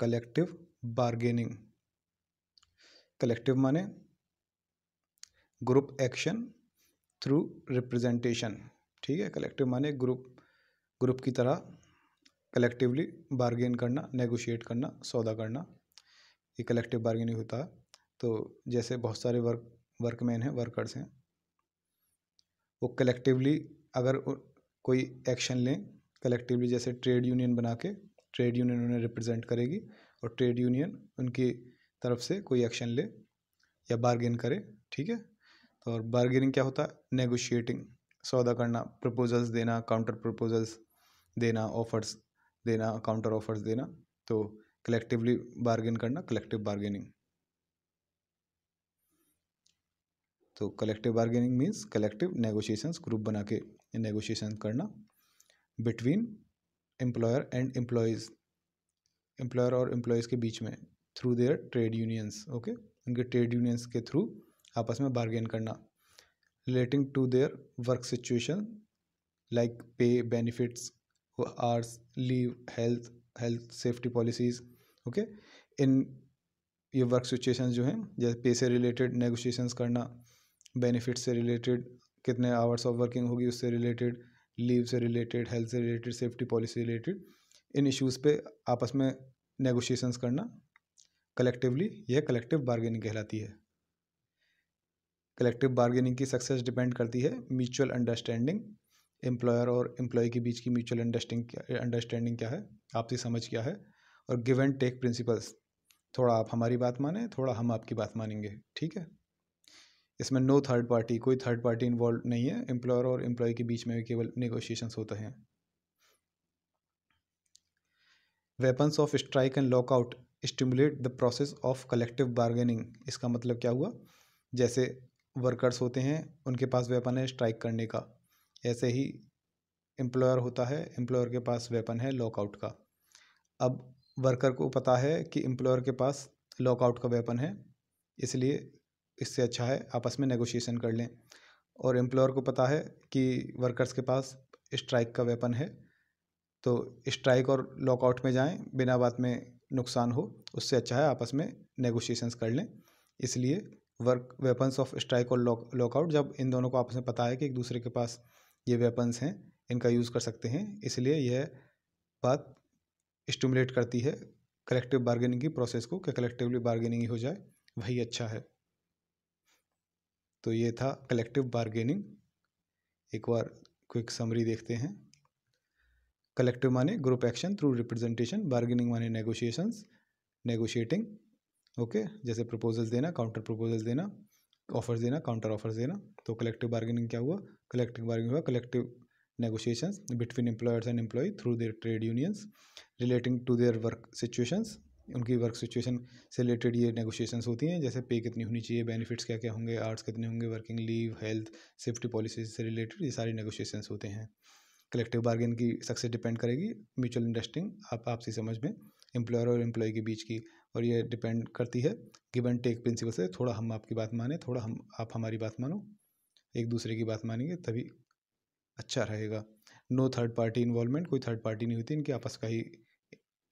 collective bargaining collective माने group action through representation ठीक है कलेक्टिव माने ग्रुप ग्रुप की तरह कलेक्टिवली बारगेन करना नेगोशिएट करना सौदा करना ये कलेक्टिव बारगेनिंग होता है तो जैसे बहुत सारे वर्क वर्कमैन हैं वर्कर्स हैं वो कलेक्टिवली अगर कोई एक्शन लें कलेक्टिवली जैसे ट्रेड यूनियन बना के ट्रेड यूनियन उन्हें रिप्रेजेंट करेगी और ट्रेड यूनियन उनकी तरफ से कोई एक्शन ले या बार्गेन करे ठीक है तो और बार्गेनिंग क्या होता है नेगोशिएटिंग सौदा करना प्रपोजल्स देना काउंटर प्रपोजल्स देना ऑफर्स देना काउंटर ऑफर्स देना तो कलेक्टिवली बार्गेन करना कलेक्टिव बार्गेनिंग तो collective bargaining means collective negotiations group बना के नेगोशिएशन करना between employer and employees employer और एम्प्लॉयज़ के बीच में through their trade unions okay उनके ट्रेड यूनियंस के थ्रू आपस में बार्गेन करना relating to their work situation like pay benefits hours leave health health safety policies okay इन ये वर्क सिचुएशन जो हैं जैसे पे से रिलेटेड नेगोशिएशंस करना बेनिफिट्स से रिलेटेड कितने आवर्स ऑफ वर्किंग होगी उससे रिलेटेड लीव से रिलेटेड हेल्थ से रिलेटेड सेफ्टी पॉलिसी रिलेटेड इन इश्यूज़ पे आपस में नेगोशिएशंस करना कलेक्टिवली यह कलेक्टिव बार्गेनिंग कहलाती है कलेक्टिव बार्गेनिंग की सक्सेस डिपेंड करती है म्यूचुअल अंडरस्टैंडिंग एम्प्लॉयर और एम्प्लॉय के बीच की म्यूचुअल अंडरस्टैंडिंग अंडरस्टैंडिंग क्या है आपसी समझ क्या है और गिव एंड टेक प्रिंसिपल्स थोड़ा आप हमारी बात माने थोड़ा हम आपकी बात मानेंगे ठीक है इसमें नो थर्ड पार्टी कोई थर्ड पार्टी इन्वॉल्व नहीं है एम्प्लॉयर और एम्प्लॉय के बीच में केवल नेगोशिएशंस होते हैं weapons of strike and lockout stimulate the process of collective bargaining इसका मतलब क्या हुआ जैसे वर्कर्स होते हैं उनके पास वेपन है स्ट्राइक करने का ऐसे ही एम्प्लॉयर होता है एम्प्लॉयर के पास वेपन है लॉकआउट का अब वर्कर को पता है कि एम्प्लॉयर के पास लॉकआउट का वेपन है इसलिए इससे अच्छा है आपस में नेगोशिएशन कर लें और एम्प्लॉयर को पता है कि वर्कर्स के पास स्ट्राइक का वेपन है तो स्ट्राइक और लॉकआउट में जाएं बिना बात में नुकसान हो उससे अच्छा है आपस में नेगोशिएशंस कर लें इसलिए वर्क वेपन्स ऑफ स्ट्राइक और लॉक लॉकआउट जब इन दोनों को आपस में पता है कि एक दूसरे के पास ये वेपन्स हैं इनका यूज़ कर सकते हैं इसलिए यह बात स्टिमुलेट करती है कलेक्टिव बार्गेनिंग की प्रोसेस को कि कलेक्टिवली बार्गेनिंग हो जाए वही अच्छा है तो ये था कलेक्टिव बारगेनिंग एक बार क्विक समरी देखते हैं कलेक्टिव माने group action through representation bargaining माने नेगोशिएशंस नेगोशिएटिंग ओके जैसे प्रपोजल्स देना काउंटर प्रपोजल्स देना ऑफर्स देना काउंटर ऑफर्स देना तो कलेक्टिव बार्गेनिंग क्या हुआ कलेक्टिव बार्गेनिंग हुआ collective negotiations between employers and employee through their trade unions relating to their work situations उनकी वर्क सिचुएशन से रिलेटेड ये नेगोशिएशंस होती हैं जैसे पे कितनी होनी चाहिए बेनिफिट्स क्या क्या होंगे आर्ट्स कितने होंगे working leave health safety policies से रिलेटेड ये सारी नेगोशिएशंस होते हैं कलेक्टिव बार्गेन की सक्सेस डिपेंड करेगी म्यूचुअल इंडस्टिंग आप आपसी समझ में एम्प्लॉयर और एम्प्लॉय के बीच की और ये डिपेंड करती है गिव एंड टेक प्रिंसिपल से थोड़ा हम आपकी बात माने थोड़ा हम आप हमारी बात मानो एक दूसरे की बात मानेंगे तभी अच्छा रहेगा नो थर्ड पार्टी इन्वॉल्वमेंट कोई थर्ड पार्टी नहीं होती इनके आपस का ही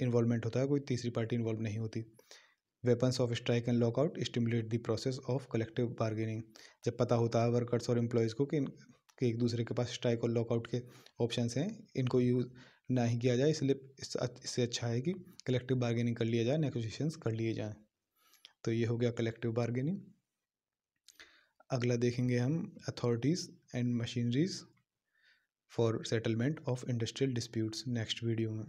इन्वॉल्वमेंट होता है कोई तीसरी पार्टी इन्वॉल्व नहीं होती weapons of strike and lockout stimulate the process of collective bargaining जब पता होता है वर्कर्स और एम्प्लॉयज़ को कि, कि एक दूसरे के पास स्ट्राइक और लॉकआउट के ऑप्शंस हैं इनको यूज़ ना ही किया जाए इसलिए इससे अच्छा है कि कलेक्टिव बार्गेनिंग कर लिया जाए नेगोशिएशंस कर लिए जाएँ तो ये हो गया कलेक्टिव बार्गेनिंग अगला देखेंगे हम authorities and machineries for settlement of industrial disputes next video में